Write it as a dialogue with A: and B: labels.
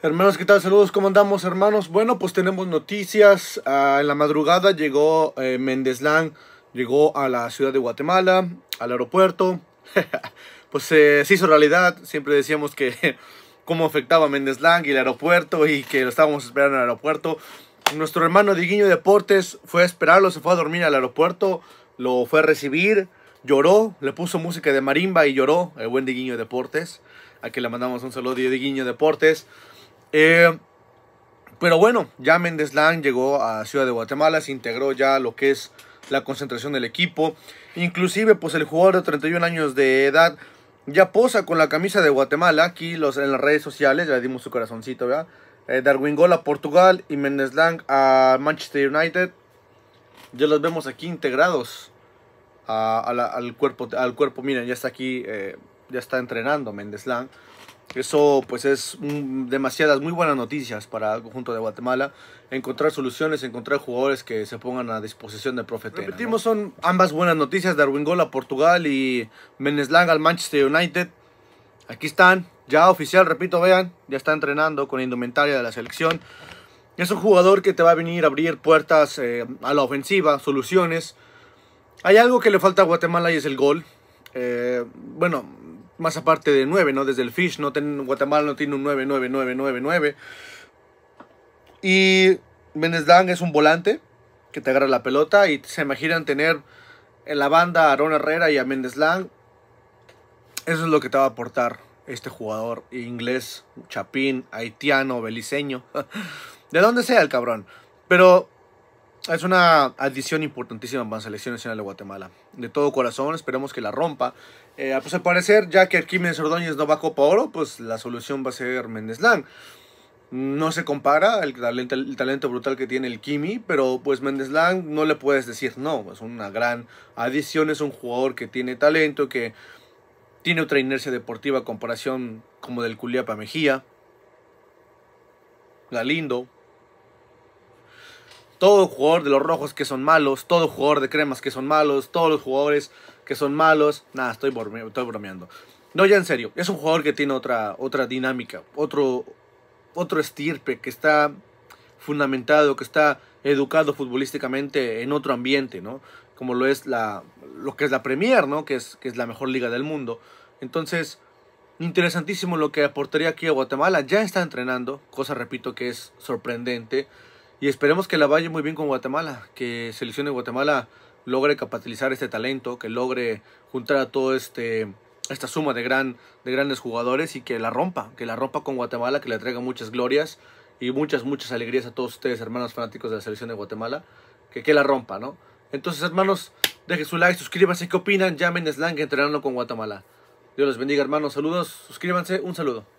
A: Hermanos, ¿qué tal? Saludos, ¿cómo andamos, hermanos? Bueno, pues tenemos noticias. Ah, en la madrugada llegó eh, Méndez Lang, llegó a la ciudad de Guatemala, al aeropuerto. pues eh, se hizo realidad. Siempre decíamos que cómo afectaba a Méndez Lang y el aeropuerto y que lo estábamos esperando en el aeropuerto. Nuestro hermano Diguiño Deportes fue a esperarlo, se fue a dormir al aeropuerto, lo fue a recibir, lloró, le puso música de marimba y lloró el buen Diguiño Deportes. A le mandamos un saludo de Diguiño Deportes. Eh, pero bueno, ya Méndez Lang llegó a Ciudad de Guatemala, se integró ya lo que es la concentración del equipo. Inclusive, pues el jugador de 31 años de edad ya posa con la camisa de Guatemala. Aquí los, en las redes sociales, ya le dimos su corazoncito, ¿verdad? Eh, Darwin Gol a Portugal y Méndez Lang a Manchester United. Ya los vemos aquí integrados al, cuerpo, al cuerpo. Miren, ya está aquí, eh, ya está entrenando Méndez Lang. Eso pues es demasiadas, muy buenas noticias para el conjunto de Guatemala. Encontrar soluciones, encontrar jugadores que se pongan a disposición del profe Repetimos, son ambas buenas noticias. Darwin Gol a Portugal y Meneslang al Manchester United. Aquí están, ya oficial, repito, vean, ya está entrenando con indumentaria de la selección. Es un jugador que te va a venir a abrir puertas eh, a la ofensiva, soluciones. Hay algo que le falta a Guatemala y es el gol. Eh, bueno, más aparte de 9, ¿no? Desde el Fish, ¿no? Guatemala no tiene un 9, 9, 9, 9, 9. Y Lang es un volante que te agarra la pelota y se imaginan tener en la banda a Aaron Herrera y a Lang. Eso es lo que te va a aportar este jugador inglés, chapín, haitiano, beliceño, de dónde sea el cabrón. Pero es una adición importantísima para la Selección Nacional de Guatemala. De todo corazón, esperemos que la rompa. Eh, pues al parecer, ya que de Sordóñez no va a Copa Oro, pues la solución va a ser Méndez Lang. No se compara el talento, brutal que tiene el Kimi, pero pues Méndez Lang no le puedes decir no. Es una gran adición, es un jugador que tiene talento, que tiene otra inercia deportiva a comparación como del Culiapa Mejía. Galindo, todo jugador de los rojos que son malos, todo jugador de cremas que son malos, todos los jugadores que son malos. Nada, estoy, bromeando. No, ya en serio, es un jugador que tiene otra, otra dinámica, otro, otro estirpe que está fundamentado, que está educado futbolísticamente en otro ambiente, ¿no? Como lo es la, lo que es la Premier, ¿no? Que es, que es la mejor liga del mundo. Entonces, interesantísimo lo que aportaría aquí a Guatemala. Ya está entrenando, cosa repito que es sorprendente. Y esperemos que la vaya muy bien con Guatemala, que Selección de Guatemala logre capitalizar este talento, que logre juntar a todo este esta suma de gran de grandes jugadores y que la rompa, que la rompa con Guatemala, que le traiga muchas glorias y muchas muchas alegrías a todos ustedes, hermanos fanáticos de la selección de Guatemala, que que la rompa, ¿no? Entonces, hermanos, dejen su like, suscríbanse, ¿qué opinan? Llamen Slang entrenando con Guatemala. Dios los bendiga, hermanos. Saludos, suscríbanse, un saludo.